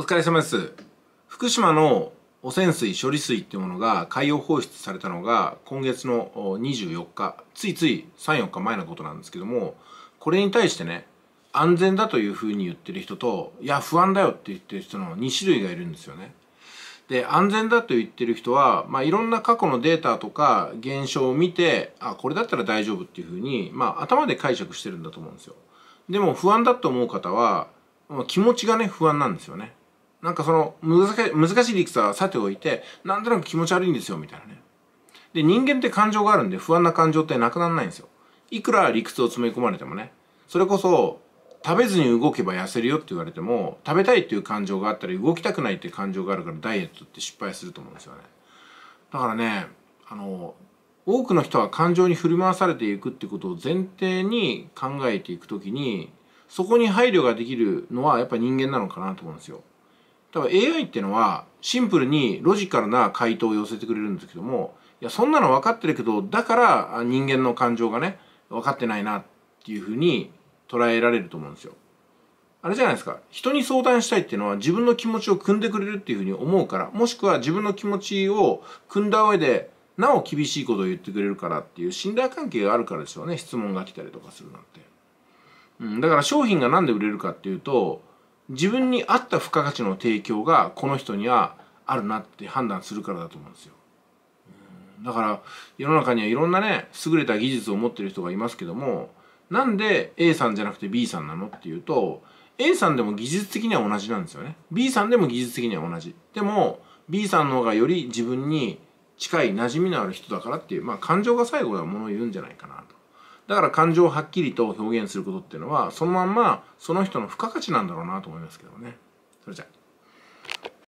お疲れ様です。福島の汚染水処理水っていうものが海洋放出されたのが今月の24日、ついつい3、4日前のことなんですけども、これに対してね、安全だというふうに言ってる人と、いや、不安だよって言ってる人の2種類がいるんですよね。で、安全だと言ってる人は、まあ、いろんな過去のデータとか現象を見て、あ、これだったら大丈夫っていうふうに、まあ、頭で解釈してるんだと思うんですよ。でも、不安だと思う方は、気持ちがね、不安なんですよね。なんかその難しい理屈はさておいてなんとなく気持ち悪いんですよみたいなねで人間って感情があるんで不安な感情ってなくならないんですよいくら理屈を詰め込まれてもねそれこそ食べずに動けば痩せるよって言われても食べたいっていう感情があったり動きたくないっていう感情があるからダイエットって失敗すると思うんですよねだからねあの多くの人は感情に振り回されていくってことを前提に考えていくときにそこに配慮ができるのはやっぱ人間なのかなと思うんですよただ AI っていうのはシンプルにロジカルな回答を寄せてくれるんですけどもいやそんなの分かってるけどだから人間の感情がね分かってないなっていうふうに捉えられると思うんですよ。あれじゃないですか人に相談したいっていうのは自分の気持ちを汲んでくれるっていうふうに思うからもしくは自分の気持ちを汲んだ上でなお厳しいことを言ってくれるからっていう信頼関係があるからですよね質問が来たりとかするなんて。うん、だから商品が何で売れるかっていうと自分に合った付加価値の提供がこの人にはあるなって判断するからだと思うんですよ。だから世の中にはいろんなね優れた技術を持ってる人がいますけどもなんで A さんじゃなくて B さんなのっていうと A さんでも技術的には同じなんですよね B さんでも技術的には同じでも B さんの方がより自分に近い馴染みのある人だからっていうまあ感情が最後はものを言うんじゃないかなと。だから感情をはっきりと表現することっていうのはそのまんまその人の付加価値なんだろうなと思いますけどねそれじゃあ